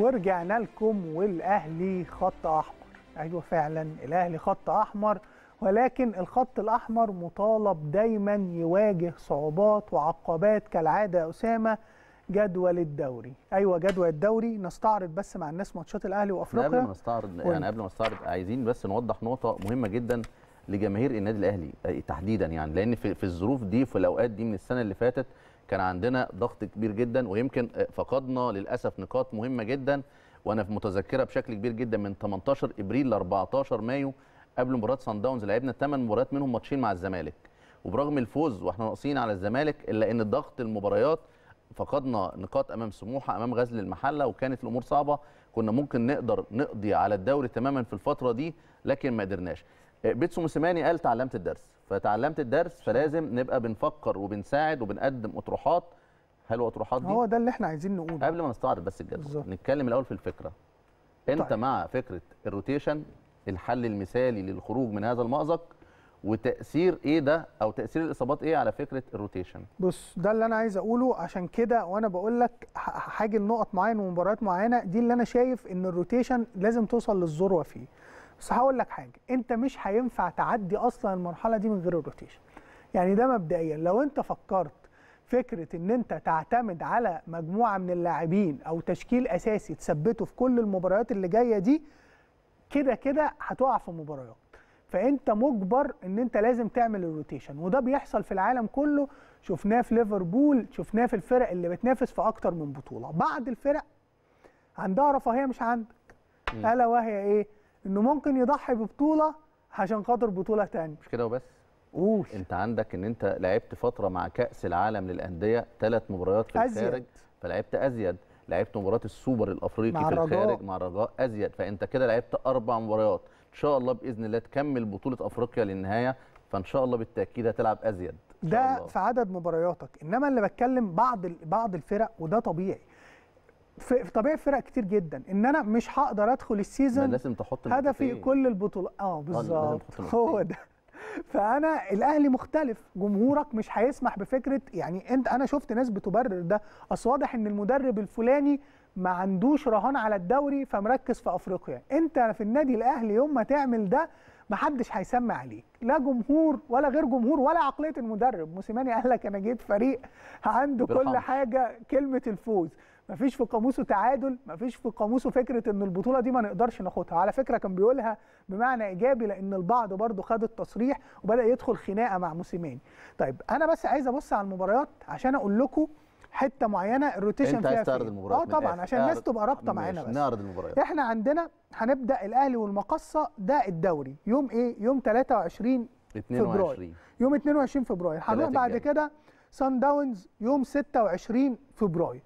ورجعنا لكم والاهلي خط احمر ايوه فعلا الاهلي خط احمر ولكن الخط الاحمر مطالب دايما يواجه صعوبات وعقبات كالعاده يا اسامه جدول الدوري ايوه جدول الدوري نستعرض بس مع الناس ماتشات الاهلي وافريقيا قبل ما نستعرض يعني قبل ما نستعرض عايزين بس نوضح نقطه مهمه جدا لجماهير النادي الاهلي آه، تحديدا يعني لان في, في الظروف دي في الاوقات دي من السنه اللي فاتت كان عندنا ضغط كبير جدا ويمكن فقدنا للاسف نقاط مهمه جدا وانا متذكره بشكل كبير جدا من 18 ابريل ل 14 مايو قبل مباراه سان داونز لعبنا 8 مباريات منهم ماتشين مع الزمالك وبرغم الفوز واحنا ناقصين على الزمالك الا ان ضغط المباريات فقدنا نقاط امام سموحه امام غزل المحله وكانت الامور صعبه كنا ممكن نقدر نقضي على الدوري تماما في الفتره دي لكن ما قدرناش بيتسو موسيماني قال تعلمت الدرس فتعلمت الدرس فلازم نبقى بنفكر وبنساعد وبنقدم اطروحات هل اطروحات دي هو ده اللي احنا عايزين نقوله قبل ما نستعرض بس الجدول نتكلم الاول في الفكره انت طيب. مع فكره الروتيشن الحل المثالي للخروج من هذا المازق وتاثير ايه ده او تاثير الاصابات ايه على فكره الروتيشن بص ده اللي انا عايز اقوله عشان كده وانا بقول لك هاجي لنقط معينه ومباريات معينه دي اللي انا شايف ان الروتيشن لازم توصل للذروه فيه بس هقول لك حاجه انت مش هينفع تعدي اصلا المرحله دي من غير الروتيشن يعني ده مبدئيا لو انت فكرت فكره ان انت تعتمد على مجموعه من اللاعبين او تشكيل اساسي تثبته في كل المباريات اللي جايه دي كده كده هتقع في مباريات فانت مجبر ان انت لازم تعمل الروتيشن وده بيحصل في العالم كله شفناه في ليفربول شفناه في الفرق اللي بتنافس في اكتر من بطوله بعض الفرق عندها رفاهيه مش عندك الا وهي ايه انه ممكن يضحي ببطوله عشان خاطر بطوله تانية مش كده وبس قول انت عندك ان انت لعبت فتره مع كاس العالم للانديه ثلاث مباريات في أزيد. الخارج فلعبت ازيد لعبت مباراه السوبر الافريقي في الخارج مع الرجاء ازيد فانت كده لعبت اربع مباريات ان شاء الله باذن الله تكمل بطوله افريقيا للنهايه فان شاء الله بالتاكيد هتلعب ازيد ده في عدد مبارياتك انما اللي بتكلم بعض بعض الفرق وده طبيعي في طبيعي فرق كتير جدا ان انا مش هقدر ادخل السيزون لازم تحط هدفي كل البطولات اه, آه، بالظبط هو ده فانا الاهلي مختلف جمهورك مش هيسمح بفكره يعني انت انا شفت ناس بتبرر ده اصل واضح ان المدرب الفلاني ما عندوش رهان على الدوري فمركز في افريقيا انت في النادي الاهلي يوم ما تعمل ده محدش هيسمع عليك لا جمهور ولا غير جمهور ولا عقليه المدرب موسيماني قال لك انا جيت فريق عنده كل حاجه كلمه الفوز مفيش في قاموسه تعادل مفيش في قاموسه فكره ان البطوله دي ما نقدرش ناخدها على فكره كان بيقولها بمعنى ايجابي لان البعض برضو خد التصريح وبدا يدخل خناقه مع موسيماني طيب انا بس عايز ابص على المباريات عشان اقول لكم حته معينه الروتيشن فيها تعرض المباريات اه طبعا عشان الناس تبقى رابطه معانا بس نعرض المباريات احنا عندنا هنبدا الاهلي والمقصه ده الدوري يوم ايه يوم 23 22 فبراير. يوم 22 فبراير هنروح بعد كده سان داونز يوم 26 فبراير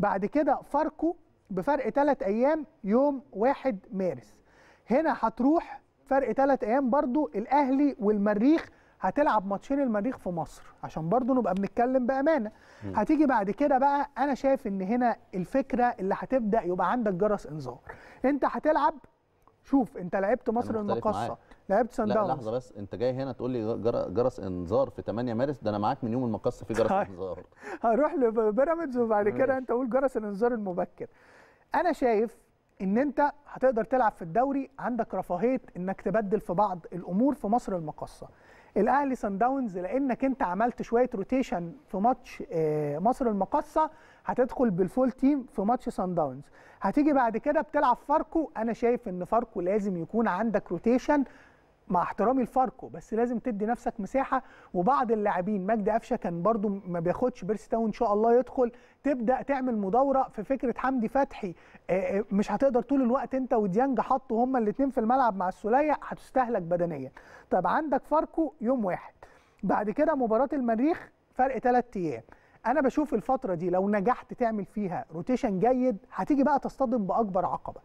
بعد كده فاركو بفرق ثلاث ايام يوم 1 مارس هنا هتروح فرق ثلاث ايام برضو الاهلي والمريخ هتلعب ماتشين المريخ في مصر عشان برضو نبقى بنتكلم بامانه م. هتيجي بعد كده بقى انا شايف ان هنا الفكره اللي هتبدا يبقى عندك جرس انذار انت هتلعب شوف انت لعبت مصر المقاصه لعبت سان داونز لا لحظه بس انت جاي هنا تقول لي جرس انذار في 8 مارس ده انا معاك من يوم المقص في جرس طيب، انذار هروح لبيراميدز وبعد كده انت قول جرس الانذار المبكر انا شايف ان انت هتقدر تلعب في الدوري عندك رفاهيه انك تبدل في بعض الامور في مصر المقصه الاهلي سان داونز لانك انت عملت شويه روتيشن في ماتش آه، مصر المقصه هتدخل بالفول تيم في ماتش سان داونز هتيجي بعد كده بتلعب فاركو انا شايف ان فاركو لازم يكون عندك روتيشن مع احترامي لفاركو بس لازم تدي نفسك مساحه وبعض اللاعبين مجدي قفشه كان برده ما بياخدش بيرسي تاون ان شاء الله يدخل تبدا تعمل مداوره في فكره حمدي فتحي آه، آه، مش هتقدر طول الوقت انت وديانج حطوا هما الاثنين في الملعب مع السوليه هتستهلك بدنيا طب عندك فاركو يوم واحد بعد كده مباراه المريخ فرق ثلاث ايام انا بشوف الفتره دي لو نجحت تعمل فيها روتيشن جيد هتيجي بقى تصطدم باكبر عقبه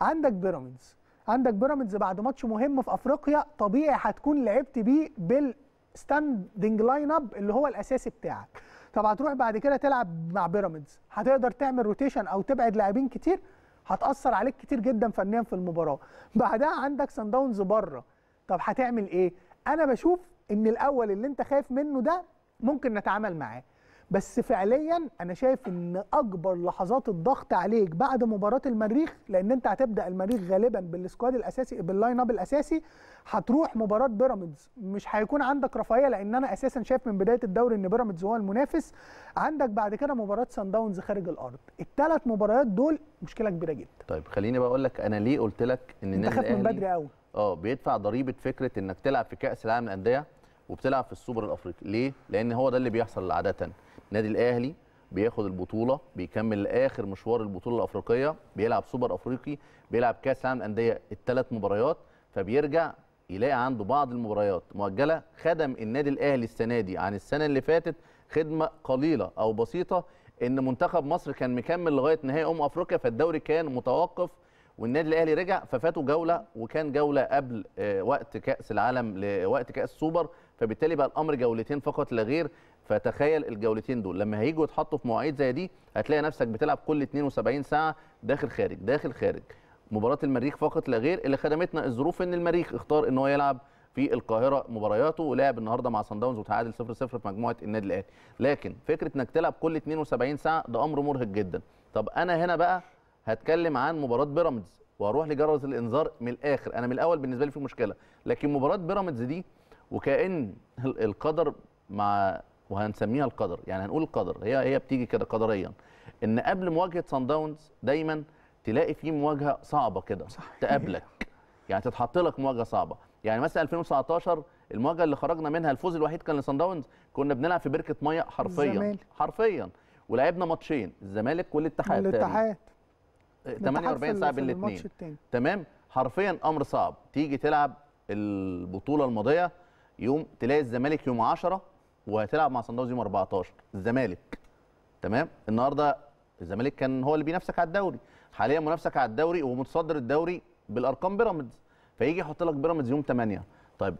عندك بيراميدز عندك بيراميدز بعد ماتش مهم في افريقيا طبيعي هتكون لعبت بيه بالستاندنج لاين اب اللي هو الاساسي بتاعك طب هتروح بعد كده تلعب مع بيراميدز هتقدر تعمل روتيشن او تبعد لاعبين كتير هتاثر عليك كتير جدا فنيا في المباراه بعدها عندك سان داونز بره طب هتعمل ايه انا بشوف ان الاول اللي انت خايف منه ده ممكن نتعامل معاه بس فعليا انا شايف ان اكبر لحظات الضغط عليك بعد مباراه المريخ لان انت هتبدا المريخ غالبا بالسكواد الاساسي باللاين اب الاساسي هتروح مباراه بيراميدز مش هيكون عندك رفاهيه لان انا اساسا شايف من بدايه الدوري ان بيراميدز هو المنافس عندك بعد كده مباراه سان داونز خارج الارض الثلاث مباريات دول مشكله كبيره جدا طيب خليني بقول لك انا ليه قلت لك ان النادي الاهلي من بدري قوي اه بيدفع ضريبه فكره انك تلعب في كاس العالم للانديه وبتلعب في السوبر الافريقي ليه لان هو ده اللي بيحصل عاده النادي الاهلي بياخد البطوله بيكمل لاخر مشوار البطوله الافريقيه بيلعب سوبر افريقي بيلعب كاس العالم الانديه الثلاث مباريات فبيرجع يلاقي عنده بعض المباريات مؤجله خدم النادي الاهلي السنه دي عن السنه اللي فاتت خدمه قليله او بسيطه ان منتخب مصر كان مكمل لغايه نهائي امم افريقيا فالدوري كان متوقف والنادي الاهلي رجع ففاتوا جوله وكان جوله قبل آه، وقت كاس العالم لوقت كاس السوبر فبالتالي بقى الامر جولتين فقط لا غير فتخيل الجولتين دول لما هيجوا يتحطوا في مواعيد زي دي هتلاقي نفسك بتلعب كل 72 ساعه داخل خارج داخل خارج مباراه المريخ فقط لا غير اللي خدمتنا الظروف ان المريخ اختار ان هو يلعب في القاهره مبارياته ولعب النهارده مع سان داونز وتعادل 0 0 في مجموعه النادي الاهلي لكن فكره انك تلعب كل 72 ساعه ده امر مرهق جدا طب انا هنا بقى هتكلم عن مباراه بيراميدز وهروح لجرس الانذار من الاخر انا من الاول بالنسبه لي في مشكله لكن مباراه بيراميدز دي وكأن القدر مع وهنسميها القدر يعني هنقول القدر هي هي بتيجي كده قدريا ان قبل مواجهه سان داونز دايما تلاقي في مواجهه صعبه كده تقابلك يعني تتحط لك مواجهه صعبه يعني مثلا 2019 المواجهه اللي خرجنا منها الفوز الوحيد كان لسان داونز كنا بنلعب في بركه ميه حرفيا الزمال. حرفيا ولعبنا ماتشين الزمالك والاتحاد الاتحاد 48 ساعه بين الاثنين تمام حرفيا امر صعب تيجي تلعب البطوله الماضيه يوم تلاقي الزمالك يوم 10 وهتلعب مع صن داونز يوم 14 الزمالك تمام النهارده الزمالك كان هو اللي بينافسك على الدوري حاليا منافسك على الدوري ومتصدر الدوري بالارقام بيراميدز فيجي يحط لك بيراميدز يوم 8 طيب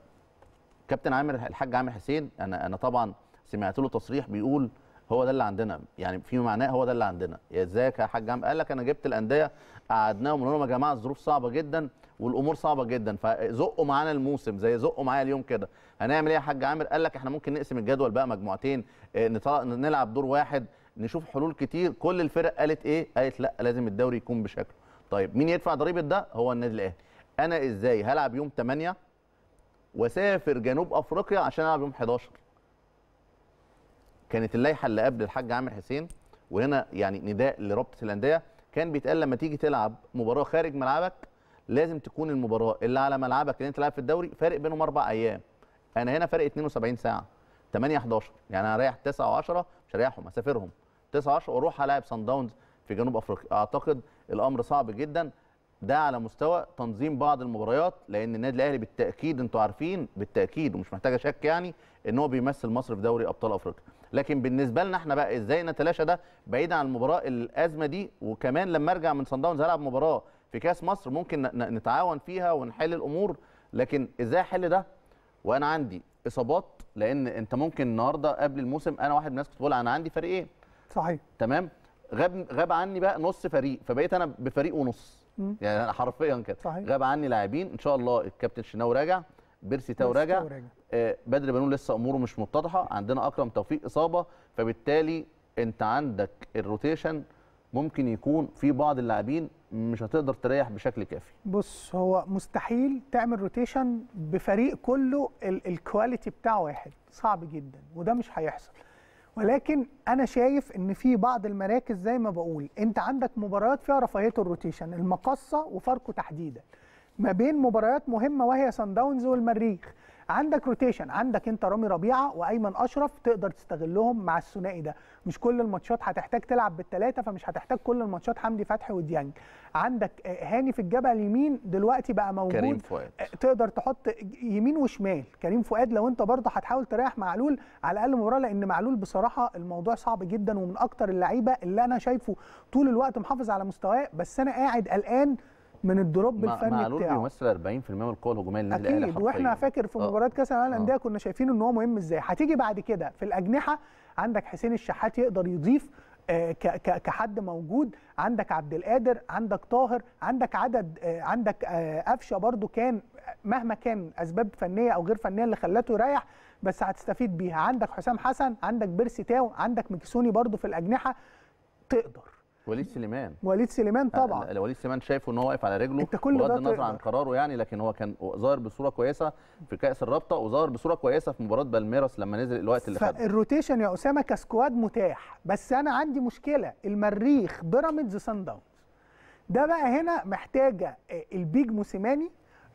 كابتن عامر الحاج عامر حسين انا انا طبعا سمعت له تصريح بيقول هو ده اللي عندنا يعني في معناه هو ده اللي عندنا ازيك يا حاج عم قال لك انا جبت الانديه قعدناهم قلنا لهم يا جماعه الظروف صعبه جدا والامور صعبه جدا فزقوا معانا الموسم زي زقوا معايا اليوم كده هنعمل ايه يا حاج عامر قال لك احنا ممكن نقسم الجدول بقى مجموعتين آه، نلعب دور واحد نشوف حلول كتير كل الفرق قالت ايه قالت لا لازم الدوري يكون بشكله طيب مين يدفع ضريبه ده هو النادي الاهلي انا ازاي هلعب يوم 8 واسافر جنوب افريقيا عشان العب يوم 11 كانت اللائحه اللي قبل الحاج عامر حسين وهنا يعني نداء لرابطه الانديه كان بيتقال لما تيجي تلعب مباراه خارج ملعبك لازم تكون المباراه اللي على ملعبك اللي انت لعب في الدوري فارق بينهم اربع ايام انا هنا فارق 72 ساعه 8 11 يعني انا رايح 9 و10 مش هريحهم هسافرهم 9 10 واروح العب سان داونز في جنوب افريقيا اعتقد الامر صعب جدا ده على مستوى تنظيم بعض المباريات لان النادي الاهلي بالتاكيد انتوا عارفين بالتاكيد ومش محتاجه شك يعني ان هو بيمثل مصر في دوري ابطال افريقيا لكن بالنسبه لنا احنا بقى ازاي نتلاشى ده بعيدا عن المباراه الازمه دي وكمان لما ارجع من صن داونز هلعب مباراه في كاس مصر ممكن نتعاون فيها ونحل الامور لكن ازاي احل ده وانا عندي اصابات لان انت ممكن النهارده قبل الموسم انا واحد من الناس كنت بقول انا عندي فريقين صحيح تمام غاب غاب عني بقى نص فريق فبقيت انا بفريق ونص يعني انا حرفيا كده غاب عني لاعبين ان شاء الله الكابتن شناوي راجع بيرسي تاو راجع آه، بدري بنون لسه اموره مش متضحه عندنا اكرم توفيق اصابه فبالتالي انت عندك الروتيشن ممكن يكون في بعض اللاعبين مش هتقدر تريح بشكل كافي بص هو مستحيل تعمل روتيشن بفريق كله الكواليتي بتاعه واحد صعب جدا وده مش هيحصل ولكن انا شايف ان في بعض المراكز زي ما بقول انت عندك مباريات فيها رفاهيه الروتيشن المقصه وفاركو تحديدا ما بين مباريات مهمه وهي سان داونز والمريخ عندك روتيشن عندك انت رامي ربيعه وايمن اشرف تقدر تستغلهم مع الثنائي ده مش كل الماتشات هتحتاج تلعب بالثلاثه فمش هتحتاج كل الماتشات حمدي فتحي وديانج عندك آه، هاني في الجبهه اليمين دلوقتي بقى موجود كريم فؤاد آه، تقدر تحط يمين وشمال كريم فؤاد لو انت برضه هتحاول تريح معلول على الاقل مباراه لان معلول بصراحه الموضوع صعب جدا ومن اكتر اللعيبه اللي انا شايفه طول الوقت محافظ على مستواه بس انا قاعد قلقان من الدروب الفني بتاعه معلول بيمثل 40% من القوه الهجوميه للنادي الاهلي اكيد واحنا فاكر في آه. مباراه كاس العالم آه. للانديه كنا شايفين ان هو مهم ازاي هتيجي بعد كده في الاجنحه عندك حسين الشحات يقدر يضيف آه، كحد موجود عندك عبد القادر عندك طاهر عندك عدد عندك قفشه برده كان مهما كان اسباب فنيه او غير فنيه اللي خلته يريح بس هتستفيد بيها عندك حسام حسن عندك بيرسي تاو عندك مكسوني برده في الاجنحه تقدر وليد سليمان وليد سليمان آه، طبعا وليد سليمان شايفه ان هو واقف على رجله انت كل بغض النظر عن قراره يعني لكن هو كان ظاهر بصوره كويسه في كاس الرابطه وظاهر بصوره كويسه في مباراه بالميراس لما نزل الوقت اللي خده فالروتيشن يا اسامه كسكواد متاح بس انا عندي مشكله المريخ بيراميدز سان داونز ده بقى هنا محتاجه آه، البيج موسيماني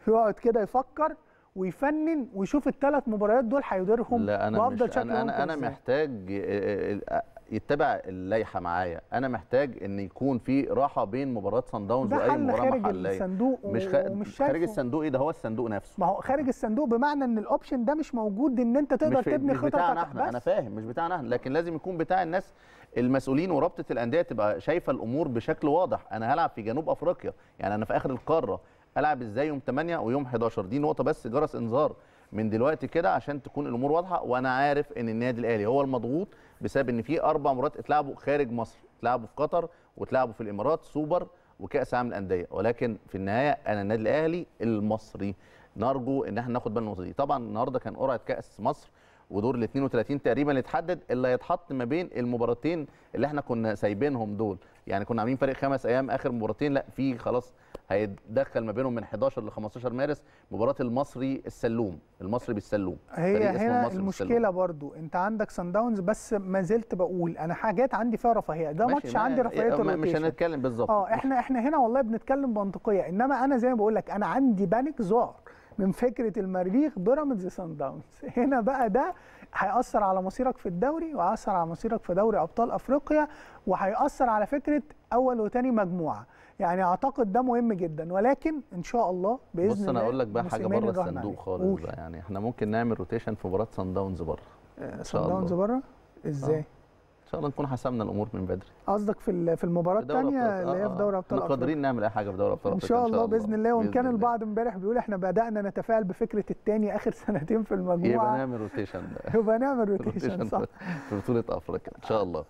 يقعد كده يفكر ويفنن ويشوف الثلاث مباريات دول هيديرهم لا شكل انا انا, أنا محتاج آه، يتبع اللائحه معايا انا محتاج ان يكون في راحه بين مباراه صن داونز واي مباراه خارج محليه الصندوق مش, خ... مش خارج الصندوق ايه ده هو الصندوق نفسه ما هو خارج الصندوق بمعنى ان الاوبشن ده مش موجود ان انت تقدر مش تبني مش بتاعنا احنا بس. انا فاهم مش بتاعنا احنا لكن لازم يكون بتاع الناس المسؤولين ورابطه الانديه تبقى شايفه الامور بشكل واضح انا هلعب في جنوب افريقيا يعني انا في اخر القاره العب ازاي يوم 8 ويوم 11 دي نقطه بس جرس انذار من دلوقتي كده عشان تكون الامور واضحه وانا عارف ان النادي الاهلي هو المضغوط بسبب ان في اربع مرات اتلعبوا خارج مصر اتلعبوا في قطر واتلعبوا في الامارات سوبر وكاس عالم الانديه ولكن في النهايه انا النادي الاهلي المصري نرجو ان احنا ناخد بالنا من النقطه دي طبعا النهارده كان قرعه كاس مصر ودور ال 32 تقريبا اللي اتحدد اللي هيتحط ما بين المباراتين اللي احنا كنا سايبينهم دول يعني كنا عاملين فريق خمس ايام اخر مباراتين لا في خلاص هيتدخل ما بينهم من 11 ل 15 مارس مباراه المصري السلوم المصري بالسلوم هي هنا المشكله بالسلوم. برضو انت عندك سان داونز بس ما زلت بقول انا حاجات عندي فيها رفاهيه ده ماتش عندي رفاهيه مش هنتكلم بالظبط اه احنا احنا هنا والله بنتكلم بمنطقيه انما انا زي ما بقول لك انا عندي بانيك زعر من فكره المريخ بيراميدز سان داونز هنا بقى ده هياثر على مصيرك في الدوري وهياثر على مصيرك في دوري ابطال افريقيا وهياثر على فكره اول وتاني مجموعه يعني اعتقد ده مهم جدا ولكن ان شاء الله باذن الله بص انا اقول لك بقى حاجه بره الصندوق خالص بقى يعني احنا ممكن نعمل روتيشن في مباراه سان داونز بره سان داونز بره آه. ازاي آه. شاء الله نكون حسمنا الامور من بدري قصدك في في المباراه الثانيه اللي هي آه، في آه، دوري ابطال افريقيا قادرين نعمل اي حاجه في دوري ابطال افريقيا ان شاء الله باذن الله وان كان البعض امبارح بيقول احنا بدانا نتفائل بفكره الثاني اخر سنتين في المجموعه يبقى نعمل روتيشن يبقى نعمل روتيشن صح في بطوله افريقيا ان شاء الله